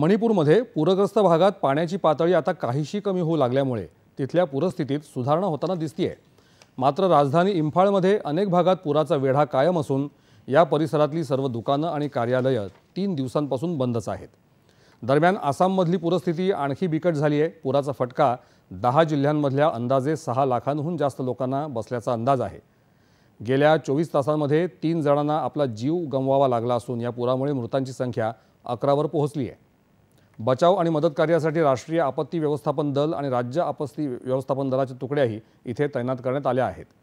मणिपूरमध्ये पूरग्रस्त भागात पाण्याची पातळी आता काहीशी कमी होऊ लागल्यामुळे तिथल्या पूरस्थितीत सुधारणा होताना दिसतीये मात्र राजधानी इम्फाळमध्ये अनेक भागात पुराचा वेढा कायम असून या परिसरातली सर्व दुकानं आणि कार्यालयं तीन दिवसांपासून बंदच आहेत दरम्यान आसाममधली पूरस्थिती आणखी बिकट झाली आहे पुराचा फटका दहा जिल्ह्यांमधल्या अंदाजे सहा लाखांहून जास्त लोकांना बसल्याचा अंदाज आहे गेल्या चोवीस तासांमध्ये तीन जणांना आपला जीव गमवावा लागला असून या पुरामुळे मृतांची संख्या अकरावर पोहोचली आहे बचाव आणि मदत कार्यासाठी राष्ट्रीय आपत्ती व्यवस्थापन दल आणि राज्य आपत्ती व्यवस्थापन दलाच्या तुकड्याही इथे तैनात करण्यात आल्या आहेत